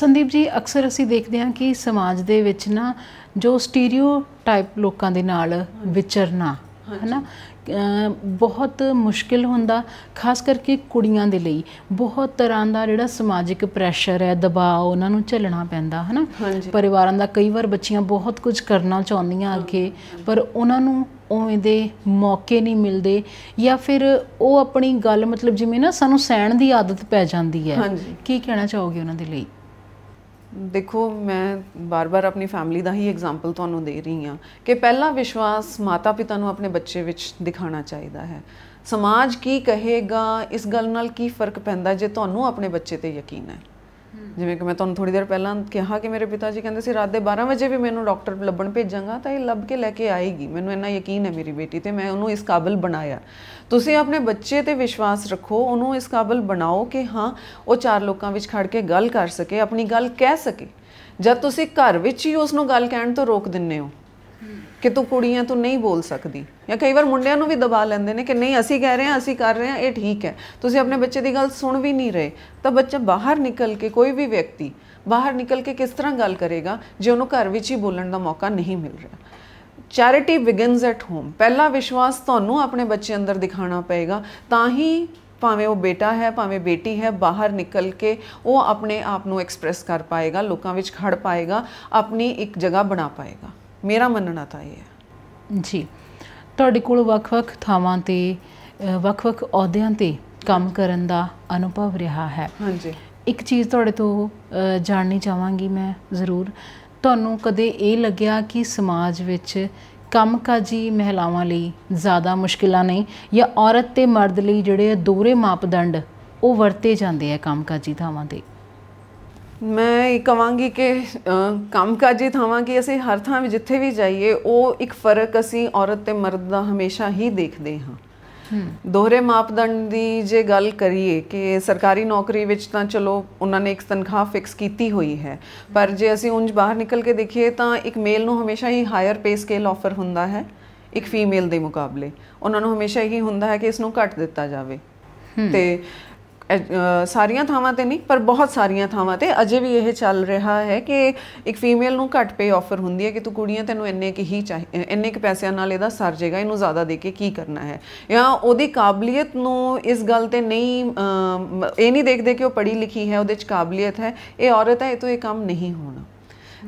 ਸੰਦੀਪ ਜੀ ਅਕਸਰ ਅਸੀਂ ਦੇਖਦੇ ਹਾਂ ਕਿ ਸਮਾਜ ਦੇ ਵਿੱਚ ਨਾ ਜੋ ਸਟੀਰੀਓਟਾਈਪ ਲੋਕਾਂ ਦੇ ਨਾਲ ਵਿਚਰਨਾ ਹੈਨਾ ਬਹੁਤ ਮੁਸ਼ਕਿਲ ਹੁੰਦਾ ਖਾਸ ਕਰਕੇ ਕੁੜੀਆਂ ਦੇ ਲਈ ਬਹੁਤ ਤਰ੍ਹਾਂ ਦਾ ਜਿਹੜਾ ਸਮਾਜਿਕ ਪ੍ਰੈਸ਼ਰ ਹੈ ਦਬਾਅ ਉਹਨਾਂ ਨੂੰ ਝੱਲਣਾ ਪੈਂਦਾ ਹੈਨਾ ਪਰਿਵਾਰਾਂ ਦਾ ਕਈ ਵਾਰ ਬੱਚੀਆਂ ਬਹੁਤ ਕੁਝ ਕਰਨਾ ਚਾਹੁੰਦੀਆਂ ਅੱਗੇ ਪਰ ਉਹਨਾਂ ਨੂੰ ਉਵੇਂ ਦੇ ਮੌਕੇ ਨਹੀਂ ਮਿਲਦੇ ਜਾਂ ਫਿਰ ਉਹ ਆਪਣੀ ਗੱਲ ਮਤਲਬ ਜਿਵੇਂ ਨਾ ਸਾਨੂੰ ਸਹਿਣ ਦੀ ਆਦਤ ਪੈ ਜਾਂਦੀ ਹੈ ਕੀ ਕਹਿਣਾ ਚਾਹੋਗੇ ਉਹਨਾਂ ਦੇ ਲਈ ਦੇਖੋ ਮੈਂ ਬਾਰ-ਬਾਰ ਆਪਣੀ ਫੈਮਿਲੀ ਦਾ ਹੀ ਐਗਜ਼ਾਮਪਲ ਤੁਹਾਨੂੰ ਦੇ ਰਹੀ ਹਾਂ ਕਿ ਪਹਿਲਾ ਵਿਸ਼ਵਾਸ ਮਾਤਾ-ਪਿਤਾ ਨੂੰ ਆਪਣੇ ਬੱਚੇ ਵਿੱਚ ਦਿਖਾਉਣਾ ਚਾਹੀਦਾ ਹੈ ਸਮਾਜ ਕੀ ਕਹੇਗਾ ਇਸ ਗੱਲ ਨਾਲ ਕੀ ਫਰਕ ਪੈਂਦਾ ਜੇ ਤੁਹਾਨੂੰ ਆਪਣੇ ਬੱਚੇ ਤੇ ਯਕੀਨ ਹੈ ਜਿਵੇਂ ਕਿ ਮੈਂ ਤੁਹਾਨੂੰ ਥੋੜੀ ਦੇਰ ਪਹਿਲਾਂ ਕਿਹਾ ਕਿ ਮੇਰੇ ਪਿਤਾ ਜੀ ਕਹਿੰਦੇ ਸੀ ਰਾਤ ਦੇ 12 ਵਜੇ ਵੀ ਮੈਨੂੰ ਡਾਕਟਰ ਲੱਭਣ ਭੇਜਾਂਗਾ ਤਾਂ ਇਹ ਲੱਭ ਕੇ ਲੈ ਕੇ ਆਏਗੀ ਮੈਨੂੰ ਇੰਨਾ ਯਕੀਨ ਹੈ ਮੇਰੀ ਬੇਟੀ ਤੇ ਮੈਂ ਉਹਨੂੰ ਇਸ ਕਾਬਿਲ ਬਣਾਇਆ ਤੁਸੀਂ ਆਪਣੇ ਬੱਚੇ ਤੇ ਵਿਸ਼ਵਾਸ ਰੱਖੋ ਉਹਨੂੰ ਇਸ ਕਾਬਲ ਬਣਾਓ ਕਿ ਹਾਂ ਉਹ ਚਾਰ ਲੋਕਾਂ ਵਿੱਚ ਖੜ ਕੇ ਗੱਲ ਕਰ ਸਕੇ ਆਪਣੀ ਗੱਲ ਕਹਿ ਸਕੇ ਜਦ ਤੁਸੀਂ ਘਰ ਵਿੱਚ ਹੀ ਉਸ ਨੂੰ ਗੱਲ ਕਹਿਣ ਤੋਂ ਰੋਕ ਦਿੰਨੇ ਹੋ ਕਿ ਤੂੰ ਕੁੜੀਆਂ ਤੂੰ ਨਹੀਂ ਬੋਲ ਸਕਦੀ ਜਾਂ ਕਈ ਵਾਰ ਮੁੰਡਿਆਂ ਨੂੰ ਵੀ ਦਬਾ ਲੈਂਦੇ ਨੇ ਕਿ ਨਹੀਂ ਅਸੀਂ ਕਹਿ ਰਹੇ ਹਾਂ ਅਸੀਂ ਕਰ ਰਹੇ ਹਾਂ ਇਹ ਠੀਕ ਹੈ ਤੁਸੀਂ ਆਪਣੇ ਬੱਚੇ ਦੀ ਗੱਲ ਸੁਣ ਵੀ ਨਹੀਂ ਰਹੇ ਤਾਂ ਬੱਚਾ ਬਾਹਰ ਨਿਕਲ ਕੇ ਕੋਈ ਵੀ ਵਿਅਕਤੀ ਬਾਹਰ ਨਿਕਲ ਕੇ ਕਿਸ ਤਰ੍ਹਾਂ ਗੱਲ ਕਰੇਗਾ ਜੇ ਉਹਨੂੰ ਘਰ ਵਿੱਚ ਹੀ ਬੋਲਣ ਦਾ ਮੌਕਾ ਨਹੀਂ ਮਿਲ ਰਿਹਾ ਚੈਰਿਟੀ ਬਿਗਨਸ ਐਟ ਹੋਮ ਪਹਿਲਾ ਵਿਸ਼ਵਾਸ ਤੁਹਾਨੂੰ ਆਪਣੇ ਬੱਚੇ ਅੰਦਰ ਦਿਖਾਣਾ ਪਏਗਾ ਤਾਂ ਹੀ ਭਾਵੇਂ ਉਹ ਬੇਟਾ ਹੈ ਭਾਵੇਂ ਬੇਟੀ ਹੈ ਬਾਹਰ ਨਿਕਲ ਕੇ ਉਹ ਆਪਣੇ ਆਪ ਨੂੰ ਐਕਸਪ੍ਰੈਸ ਕਰ ਪਾਏਗਾ ਲੋਕਾਂ ਵਿੱਚ ਖੜ ਪਾਏਗਾ ਆਪਣੀ ਇੱਕ ਜਗ੍ਹਾ ਬਣਾ ਪਾਏਗਾ ਮੇਰਾ ਮੰਨਣਾ ਤਾਂ ਇਹ ਹੈ ਜੀ ਤੁਹਾਡੇ ਕੋਲ ਵੱਖ-ਵੱਖ ਥਾਵਾਂ ਤੇ ਵੱਖ-ਵੱਖ ਅਹੁਦਿਆਂ ਤੇ ਕੰਮ ਕਰਨ ਦਾ ਅਨੁਭਵ ਰਿਹਾ ਹੈ ਹਾਂਜੀ ਇੱਕ ਚੀਜ਼ ਤੁਹਾਡੇ ਤੋਂ ਜਾਣਨੀ ਚਾਹਾਂਗੀ ਮੈਂ ਜ਼ਰੂਰ ਤੁਹਾਨੂੰ ਕਦੇ ਇਹ ਲੱਗਿਆ ਕਿ ਸਮਾਜ ਵਿੱਚ ਕੰਮਕਾਜੀ ਮਹਿਲਾਵਾਂ ਲਈ ਜ਼ਿਆਦਾ ਮੁਸ਼ਕਿਲਾਂ ਨਹੀਂ ਜਾਂ ਔਰਤ ਤੇ ਮਰਦ ਲਈ ਜਿਹੜੇ ਦੋਰੇ ਮਾਪਦੰਡ ਉਹ ਵਰਤੇ ਜਾਂਦੇ ਆ ਕੰਮਕਾਜੀ ਥਾਵਾਂ ਤੇ ਮੈਂ ਇਹ ਕਵਾਂਗੀ ਕਿ ਕੰਮਕਾਜੀ ਥਾਵਾਂ ਕਿ ਅਸੀਂ ਹਰ ਥਾਂ ਵੀ ਜਿੱਥੇ ਵੀ ਜਾਈਏ ਉਹ ਇੱਕ ਫਰਕ ਅਸੀਂ ਔਰਤ ਤੇ ਮਰਦ ਦਾ ਹਮੇਸ਼ਾ ਹੀ ਦੇਖਦੇ ਹਾਂ ਦੋਹਰੇ ਮਾਪਦੰਡ ਦੀ ਜੇ ਗੱਲ ਕਰੀਏ ਕਿ ਸਰਕਾਰੀ ਨੌਕਰੀ ਵਿੱਚ ਤਾਂ ਚਲੋ ਉਹਨਾਂ ਨੇ ਇੱਕ ਤਨਖਾਹ ਫਿਕਸ ਕੀਤੀ ਹੋਈ ਹੈ ਪਰ ਜੇ ਅਸੀਂ ਉਂਝ ਬਾਹਰ ਨਿਕਲ ਕੇ ਦੇਖੀਏ ਤਾਂ ਇੱਕ ਮੇਲ ਨੂੰ ਹਮੇਸ਼ਾ ਹੀ ਹਾਇਰ ਪੇ ਸਕੇਲ ਆਫਰ ਹੁੰਦਾ ਹੈ ਇੱਕ ਫੀਮੇਲ ਦੇ ਮੁਕਾਬਲੇ ਉਹਨਾਂ ਨੂੰ ਹਮੇਸ਼ਾ ਹੀ ਹੁੰਦਾ ਹੈ ਕਿ ਇਸ ਨੂੰ ਘੱਟ ਦਿੱਤਾ ਜਾਵੇ ਤੇ ਸਾਰੀਆਂ ਥਾਵਾਂ ਤੇ ਨਹੀਂ ਪਰ ਬਹੁਤ ਸਾਰੀਆਂ ਥਾਵਾਂ ਤੇ ਅਜੇ ਵੀ ਇਹ ਚੱਲ ਰਿਹਾ ਹੈ ਕਿ ਇੱਕ ਫੀਮੇਲ ਨੂੰ ਘੱਟ ਪੇ ਆਫਰ ਹੁੰਦੀ ਹੈ ਕਿ ਤੂੰ ਕੁੜੀਆਂ ਤੈਨੂੰ ਇੰਨੇ ਕਿ ਹੀ ਚਾਹੀਏ ਇੰਨੇ ਕਿ ਪੈਸਿਆਂ ਨਾਲ ਇਹਦਾ ਸਰ ਜਾਏਗਾ ਇਹਨੂੰ ਜ਼ਿਆਦਾ ਦੇ ਕੇ ਕੀ ਕਰਨਾ ਹੈ ਜਾਂ ਉਹਦੀ ਕਾਬਲੀਅਤ ਨੂੰ ਇਸ ਗੱਲ ਤੇ ਨਹੀਂ ਇਹ ਨਹੀਂ ਦੇਖਦੇ ਕਿ ਉਹ ਪੜ੍ਹੀ ਲਿਖੀ ਹੈ ਉਹਦੇ ਚ ਕਾਬਲੀਅਤ ਹੈ ਇਹ ਔਰਤ ਹੈ ਇਹ ਤੋਂ ਇਹ ਕੰਮ ਨਹੀਂ ਹੋਣਾ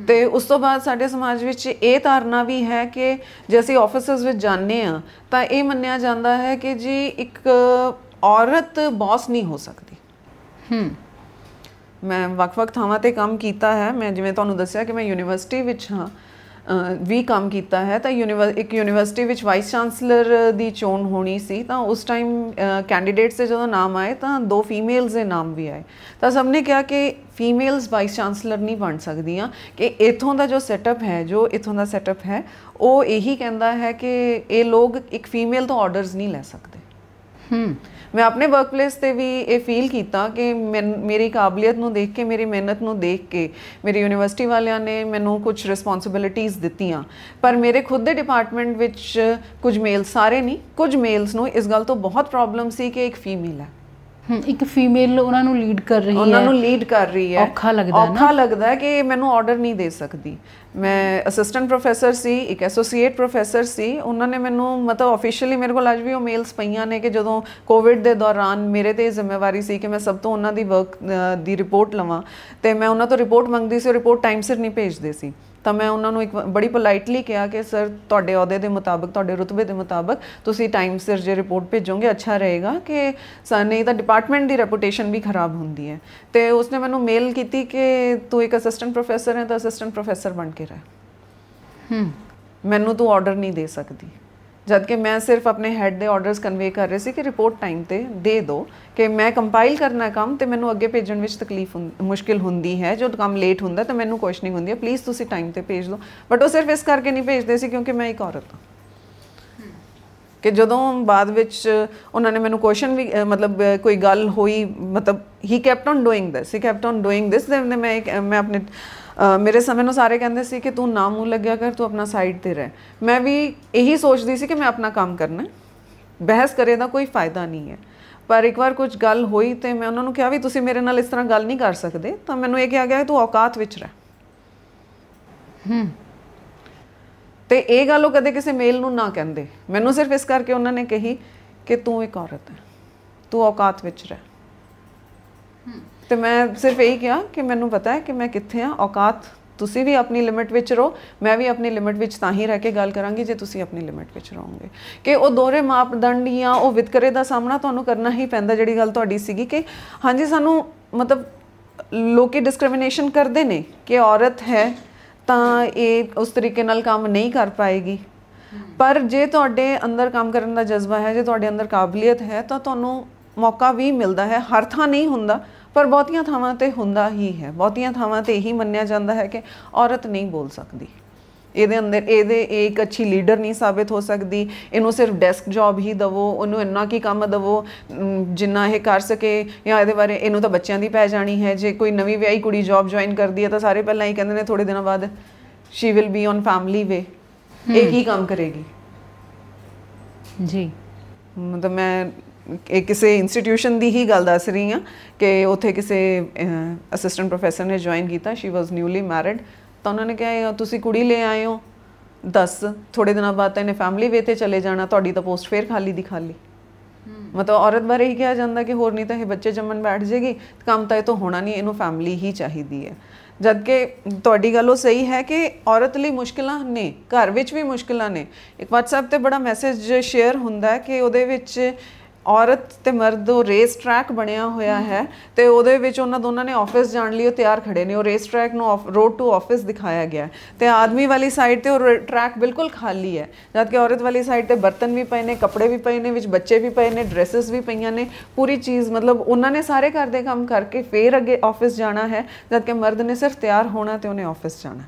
ਤੇ ਉਸ ਤੋਂ ਬਾਅਦ ਸਾਡੇ ਸਮਾਜ ਵਿੱਚ ਇਹ ਧਾਰਨਾ ਵੀ ਹੈ ਕਿ ਜੇ ਅਸੀਂ ਆਫਿਸਰਸ ਵਿੱਚ ਜਾਂਦੇ ਆ ਤਾਂ ਇਹ ਮੰਨਿਆ ਜਾਂਦਾ ਹੈ ਕਿ ਜੀ ਇੱਕ ਔਰਤ ਬੌਸ ਨਹੀਂ ਹੋ ਸਕਦੀ ਹੂੰ ਮੈਂ ਵਕਫਕ ਥਾਵਾਂ ਤੇ ਕੰਮ ਕੀਤਾ ਹੈ ਮੈਂ ਜਿਵੇਂ ਤੁਹਾਨੂੰ ਦੱਸਿਆ ਕਿ ਮੈਂ ਯੂਨੀਵਰਸਿਟੀ ਵਿੱਚ ਹਾਂ ਵੀ ਕੰਮ ਕੀਤਾ ਹੈ ਤਾਂ ਇੱਕ ਯੂਨੀਵਰਸਿਟੀ ਵਿੱਚ ਵਾਈਸ ਚਾਂਸਲਰ ਦੀ ਚੋਣ ਹੋਣੀ ਸੀ ਤਾਂ ਉਸ ਟਾਈਮ ਕੈਂਡੀਡੇਟਸ ਦੇ ਜਦੋਂ ਨਾਮ ਆਏ ਤਾਂ ਦੋ ਫੀਮੇਲਸ ਦੇ ਨਾਮ ਵੀ ਆਏ ਤਾਂ ਸਭ ਨੇ ਕਿਹਾ ਕਿ ਫੀਮੇਲਸ ਵਾਈਸ ਚਾਂਸਲਰ ਨਹੀਂ ਬਣ ਸਕਦੀਆਂ ਕਿ ਇਥੋਂ ਦਾ ਜੋ ਸੈਟਅਪ ਹੈ ਜੋ ਇਥੋਂ ਦਾ ਸੈਟਅਪ ਹੈ ਉਹ ਇਹੀ ਕਹਿੰਦਾ ਹੈ ਕਿ ਇਹ ਲੋਕ ਇੱਕ ਫੀਮੇਲ ਤੋਂ ਆਰਡਰਸ ਨਹੀਂ ਲੈ ਸਕਦੇ ਹੂੰ ਮੈਂ ਆਪਣੇ ਵਰਕਪਲੇਸ ਤੇ ਵੀ ਇਹ ਫੀਲ ਕੀਤਾ ਕਿ ਮੇਰੀ ਕਾਬਲੀਅਤ ਨੂੰ ਦੇਖ ਕੇ ਮੇਰੀ ਮਿਹਨਤ ਨੂੰ ਦੇਖ ਕੇ ਮੇਰੀ ਯੂਨੀਵਰਸਿਟੀ ਵਾਲਿਆਂ ਨੇ ਮੈਨੂੰ ਕੁਝ ਰਿਸਪੌਂਸਿਬਿਲਿਟੀਆਂ ਦਿੱਤੀਆਂ ਪਰ ਮੇਰੇ ਖੁਦ ਦੇ ਡਿਪਾਰਟਮੈਂਟ ਵਿੱਚ ਕੁਝ ਮੇਲ ਸਾਰੇ ਨਹੀਂ ਕੁਝ ਮੇਲਸ ਨੂੰ ਇਸ ਗੱਲ ਤੋਂ ਬਹੁਤ ਪ੍ਰੋਬਲਮ ਸੀ ਕਿ ਇੱਕ ਫੀਮੇਲ ਹੈ ਇੱਕ ਫੀਮੇਲ ਉਹਨਾਂ ਨੂੰ ਲੀਡ ਕਰ ਰਹੀ ਹੈ ਉਹਨਾਂ ਨੂੰ ਲੀਡ ਕਰ ਰਹੀ ਹੈ ਔਖਾ ਲੱਗਦਾ ਹੈ ਔਖਾ ਲੱਗਦਾ ਹੈ ਕਿ ਮੈਨੂੰ ਆਰਡਰ ਨਹੀਂ ਦੇ ਸਕਦੀ ਮੈਂ ਅਸਿਸਟੈਂਟ ਪ੍ਰੋਫੈਸਰ ਸੀ ਇੱਕ ਐਸੋਸੀਏਟ ਪ੍ਰੋਫੈਸਰ ਸੀ ਉਹਨਾਂ ਨੇ ਮੈਨੂੰ ਮਤਲਬ ਆਫੀਸ਼ੀਅਲੀ ਮੇਰੇ ਕੋਲ ਅੱਜ ਵੀ ਉਹ ਮੇਲਸ ਪਈਆਂ ਨੇ ਕਿ ਜਦੋਂ ਕੋਵਿਡ ਦੇ ਦੌਰਾਨ ਮੇਰੇ ਤੇ ਜ਼ਿੰਮੇਵਾਰੀ ਸੀ ਕਿ ਮੈਂ ਸਭ ਤੋਂ ਉਹਨਾਂ ਦੀ ਵਰਕ ਦੀ ਰਿਪੋਰਟ ਲਵਾਂ ਤੇ ਮੈਂ ਉਹਨਾਂ ਤੋਂ ਰਿਪੋਰਟ ਮੰਗਦੀ ਸੀ ਉਹ ਰਿਪੋਰਟ ਟਾਈਮ ਸਿਰ ਨਹੀਂ ਭੇਜਦੇ ਸੀ ਤਾਂ ਮੈਂ ਉਹਨਾਂ ਨੂੰ ਇੱਕ ਬੜੀ ਪੋਲਾਈਟਲੀ ਕਿਹਾ ਕਿ ਸਰ ਤੁਹਾਡੇ ਅਹੁਦੇ ਦੇ ਮੁਤਾਬਕ ਤੁਹਾਡੇ ਰੁਤਬੇ ਦੇ ਮੁਤਾਬਕ ਤੁਸੀਂ ਟਾਈਮ ਸਿਰ ਜੇ ਰਿਪੋਰਟ ਭੇਜੋਗੇ ਅੱਛਾ ਰਹੇਗਾ ਕਿ ਸਾਨੇ ਤਾਂ ਡਿਪਾਰਟਮੈਂਟ ਦੀ ਰੈਪੂਟੇਸ਼ਨ ਵੀ ਖਰਾਬ ਹੁੰਦੀ ਹੈ ਤੇ ਉਸਨੇ ਮੈਨੂੰ ਮੇਲ ਕੀਤੀ ਕਿ ਤੂੰ ਇੱਕ ਅਸਿਸਟੈਂਟ ਪ੍ਰੋਫੈਸਰ ਹੈ ਤਾਂ ਅਸਿਸਟੈਂਟ ਪ੍ਰੋਫੈਸਰ ਬਣ ਕੇ ਰਹਿ ਹੂੰ ਮੈਨੂੰ ਤੂੰ ਆਰਡਰ ਨਹੀਂ ਦੇ ਸਕਦੀ ਜਦ ਕਿ ਮੈਂ ਸਿਰਫ ਆਪਣੇ ਹੈਡ ਦੇ ਆਰਡਰਸ ਕਨਵੇ ਕਰ ਰਹੀ ਸੀ ਕਿ ਰਿਪੋਰਟ ਟਾਈਮ ਤੇ ਦੇ ਦਿਓ ਕਿ ਮੈਂ ਕੰਪਾਈਲ ਕਰਨਾ ਕੰਮ ਤੇ ਮੈਨੂੰ ਅੱਗੇ ਭੇਜਣ ਵਿੱਚ ਤਕਲੀਫ ਮੁਸ਼ਕਿਲ ਹੁੰਦੀ ਹੈ ਜੋ ਕੰਮ ਲੇਟ ਹੁੰਦਾ ਤਾਂ ਮੈਨੂੰ ਕੁਐਸਚਨਿੰਗ ਹੁੰਦੀ ਹੈ ਪਲੀਜ਼ ਤੁਸੀਂ ਟਾਈਮ ਤੇ ਭੇਜ ਦਿਓ ਬਟ ਉਹ ਸਿਰਫ ਇਸ ਕਰਕੇ ਨਹੀਂ ਭੇਜਦੇ ਸੀ ਕਿਉਂਕਿ ਮੈਂ ਇੱਕ ਔਰਤ ਹਾਂ ਕਿ ਜਦੋਂ ਬਾਅਦ ਵਿੱਚ ਉਹਨਾਂ ਨੇ ਮੈਨੂੰ ਕੁਐਸਚਨ ਵੀ ਮਤਲਬ ਕੋਈ ਗੱਲ ਹੋਈ ਮਤਲਬ ਹੀ ਕੈਪਟ ਔਨ ਡੂਇੰਗ ਦਿਸ ਹੀ ਕੈਪਟ ਔਨ ਡੂਇੰਗ ਦਿਸ ਦੇ ਮੈਂ ਮੈਂ ਆਪਣੇ ਮੇਰੇ ਸਮੇਂ ਨੂੰ ਸਾਰੇ ਕਹਿੰਦੇ ਸੀ ਕਿ ਤੂੰ ਨਾ ਮੂੰਹ ਲੱਗਿਆ ਕਰ ਤੂੰ ਆਪਣਾ ਸਾਈਡ ਤੇ ਰਹਿ ਮੈਂ ਵੀ ਇਹੀ ਸੋਚਦੀ ਸੀ ਕਿ ਮੈਂ ਆਪਣਾ ਕੰਮ ਕਰਨਾ ਬਹਿਸ ਕਰੇ ਦਾ ਕੋਈ ਫਾਇਦਾ ਨਹੀਂ ਹੈ ਪਰ ਇੱਕ ਵਾਰ ਕੁਝ ਗੱਲ ਹੋਈ ਤੇ ਮੈਂ ਉਹਨਾਂ ਨੂੰ ਕਿਹਾ ਵੀ ਤੁਸੀਂ ਮੇਰੇ ਨਾਲ ਇਸ ਤਰ੍ਹਾਂ ਗੱਲ ਨਹੀਂ ਕਰ ਸਕਦੇ ਤਾਂ ਮੈਨੂੰ ਇਹ ਕਿਹਾ ਗਿਆ ਤੂੰ ਔਕਾਤ ਵਿੱਚ ਰਹਿ ਹੂੰ ਤੇ ਇਹ ਗੱਲ ਉਹ ਕਦੇ ਕਿਸੇ ਮੇਲ ਨੂੰ ਨਾ ਕਹਿੰਦੇ ਮੈਨੂੰ ਸਿਰਫ ਇਸ ਕਰਕੇ ਉਹਨਾਂ ਨੇ ਕਹੀ ਕਿ ਤੂੰ ਇੱਕ ਔਰਤ ਹੈ ਤੂੰ ਔਕਾਤ ਵਿੱਚ ਰਹਿ ਤੇ ਮੈਂ ਸਿਰਫ ਇਹ ਕਿਹਾ ਕਿ ਮੈਨੂੰ ਪਤਾ ਹੈ ਕਿ ਮੈਂ ਕਿੱਥੇ ਆ ਔਕਾਤ ਤੁਸੀਂ ਵੀ ਆਪਣੀ ਲਿਮਿਟ ਵਿੱਚ ਰਹੋ ਮੈਂ ਵੀ ਆਪਣੀ ਲਿਮਿਟ ਵਿੱਚ ਤਾਂ ਹੀ ਰਹਿ ਕੇ ਗੱਲ ਕਰਾਂਗੀ ਜੇ ਤੁਸੀਂ ਆਪਣੀ ਲਿਮਿਟ ਵਿੱਚ ਰਹੋਗੇ ਕਿ ਉਹ ਦੋਰੇ ਮਾਪਦੰਡ ਜਾਂ ਉਹ ਵਿਤਕਰੇ ਦਾ ਸਾਹਮਣਾ ਤੁਹਾਨੂੰ ਕਰਨਾ ਹੀ ਪੈਂਦਾ ਜਿਹੜੀ ਗੱਲ ਤੁਹਾਡੀ ਸੀਗੀ ਕਿ ਹਾਂਜੀ ਸਾਨੂੰ ਮਤਲਬ ਲੋਕੀ ਡਿਸਕ੍ਰਿਮੀਨੇਸ਼ਨ ਕਰਦੇ ਨੇ ਕਿ ਔਰਤ ਹੈ ਤਾਂ ਇਹ ਉਸ ਤਰੀਕੇ ਨਾਲ ਕੰਮ ਨਹੀਂ ਕਰ ਪਾਏਗੀ ਪਰ ਜੇ ਤੁਹਾਡੇ ਅੰਦਰ ਕੰਮ ਕਰਨ ਦਾ ਜਜ਼ਬਾ ਹੈ ਜੇ ਤੁਹਾਡੇ ਅੰਦਰ ਕਾਬਲੀਅਤ ਹੈ ਤਾਂ ਤੁਹਾਨੂੰ ਮੌਕਾ ਵੀ ਮਿਲਦਾ ਹੈ ਹਰ ਥਾਂ ਨਹੀਂ ਹੁੰਦਾ ਪਰ ਬਹੁਤੀਆਂ ਥਾਵਾਂ ਤੇ ਹੁੰਦਾ ਹੀ ਹੈ ਬਹੁਤੀਆਂ ਥਾਵਾਂ ਤੇ ਇਹੀ ਮੰਨਿਆ ਜਾਂਦਾ ਹੈ ਕਿ ਔਰਤ ਨਹੀਂ ਬੋਲ ਸਕਦੀ ਇਹਦੇ ਅੰਦਰ ਇਹਦੇ ਇੱਕ ਅੱਛੀ ਲੀਡਰ ਨਹੀਂ ਸਾਬਿਤ ਹੋ ਸਕਦੀ ਇਹਨੂੰ ਸਿਰਫ ਡੈਸਕ ਜੌਬ ਹੀ ਦਵੋ ਉਹਨੂੰ ਇੰਨਾ ਕੀ ਕੰਮ ਦਵੋ ਜਿੰਨਾ ਇਹ ਕਰ ਸਕੇ ਜਾਂ ਇਹਦੇ ਬਾਰੇ ਇਹਨੂੰ ਤਾਂ ਬੱਚਿਆਂ ਦੀ ਪੈ ਜਾਣੀ ਹੈ ਜੇ ਕੋਈ ਨਵੀਂ ਵਿਆਹੀ ਕੁੜੀ ਜੌਬ ਜੁਆਇਨ ਕਰਦੀ ਹੈ ਤਾਂ ਸਾਰੇ ਪਹਿਲਾਂ ਹੀ ਕਹਿੰਦੇ ਨੇ ਥੋੜੇ ਦਿਨਾਂ ਬਾਅਦ she will be on family way ਇਹ ਕੀ ਕੰਮ ਕਰੇਗੀ ਜੀ ਮਤਲਬ ਮੈਂ ਇਹ ਕਿਸੇ ਇੰਸਟੀਟਿਊਸ਼ਨ ਦੀ ਹੀ ਗੱਲ ਦੱਸ ਰਹੀ ਹਾਂ ਕਿ ਉੱਥੇ ਕਿਸੇ ਅਸਿਸਟੈਂਟ ਪ੍ਰੋਫੈਸਰ ਨੇ ਜੁਆਇਨ ਕੀਤਾ ਸ਼ੀ ਵਾਸ ਨਿਊਲੀ ਮੈਰਿਡ ਤਾਂ ਉਹਨਾਂ ਨੇ ਕਿਹਾ ਤੁਸੀਂ ਕੁੜੀ ਲੈ ਆਏ ਹੋ ਦੱਸ ਥੋੜੇ ਦਿਨਾਂ ਬਾਅਦ ਤਾਂ ਇਹਨੇ ਫੈਮਿਲੀ ਵੇ ਤੇ ਚਲੇ ਜਾਣਾ ਤੁਹਾਡੀ ਤਾਂ ਪੋਸਟ ਫੇਰ ਖਾਲੀ ਦੀ ਖਾਲੀ ਮਤਲਬ ਔਰਤ ਬਾਰੇ ਹੀ ਕਿਹਾ ਜਾਂਦਾ ਕਿ ਹੋਰ ਨਹੀਂ ਤਾਂ ਇਹ ਬੱਚੇ ਜੰਮਣ ਬੈਠ ਜੇਗੀ ਕੰਮ ਤਾਂ ਇਹ ਤੋਂ ਹੋਣਾ ਨਹੀਂ ਇਹਨੂੰ ਫੈਮਿਲੀ ਹੀ ਚਾਹੀਦੀ ਹੈ ਜਦ ਕਿ ਤੁਹਾਡੀ ਗੱਲ ਉਹ ਸਹੀ ਹੈ ਕਿ ਔਰਤ ਲਈ ਮੁਸ਼ਕਲਾਂ ਨੇ ਘਰ ਵਿੱਚ ਵੀ ਮੁਸ਼ਕਲਾਂ ਨੇ ਇੱਕ WhatsApp ਤੇ ਬੜਾ ਮੈਸੇਜ ਸ਼ੇਅਰ ਹੁੰਦਾ ਹੈ ਕਿ ਉਹਦੇ ਵਿੱਚ ਔਰਤ ਤੇ ਮਰਦ ਉਹ ਰੇਸ ਟਰੈਕ ਬਣਿਆ ਹੋਇਆ ਹੈ ਤੇ ਉਹਦੇ ਵਿੱਚ ਉਹਨਾਂ ਦੋਨਾਂ ਨੇ ਆਫਿਸ ਜਾਣ ਲਈ ਉਹ ਤਿਆਰ ਖੜੇ ਨੇ ਉਹ ਰੇਸ ਟਰੈਕ ਨੂੰ ਰੋਡ ਟੂ ਆਫਿਸ ਦਿਖਾਇਆ ਗਿਆ ਤੇ ਆਦਮੀ ਵਾਲੀ ਸਾਈਡ ਤੇ ਉਹ ਟਰੈਕ ਬਿਲਕੁਲ ਖਾਲੀ ਹੈ ਜਦ ਕਿ ਔਰਤ ਵਾਲੀ ਸਾਈਡ ਤੇ ਬਰਤਨ ਵੀ ਪਏ ਨੇ ਕੱਪੜੇ ਵੀ ਪਏ ਨੇ ਵਿੱਚ ਬੱਚੇ ਵੀ ਪਏ ਨੇ ਡਰੈਸਸ ਵੀ ਪਈਆਂ ਨੇ ਪੂਰੀ ਚੀਜ਼ ਮਤਲਬ ਉਹਨਾਂ ਨੇ ਸਾਰੇ ਘਰ ਦੇ ਕੰਮ ਕਰਕੇ ਫੇਰ ਅੱਗੇ ਆਫਿਸ ਜਾਣਾ ਹੈ ਜਦ ਕਿ ਮਰਦ ਨੇ ਸਿਰਫ ਤਿਆਰ ਹੋਣਾ ਤੇ ਉਹਨੇ ਆਫਿਸ ਜਾਣਾ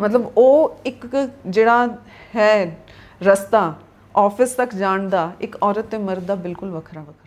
ਮਤਲਬ ਉਹ ਇੱਕ ਜਿਹੜਾ ਹੈ ਰਸਤਾ ਆਫਿਸ ਤੱਕ ਜਾਣ ਦਾ ਇੱਕ ਔਰਤ ਤੇ ਮਰਦ ਦਾ ਬਿਲਕੁਲ ਵੱਖਰਾ ਵੱਖਰਾ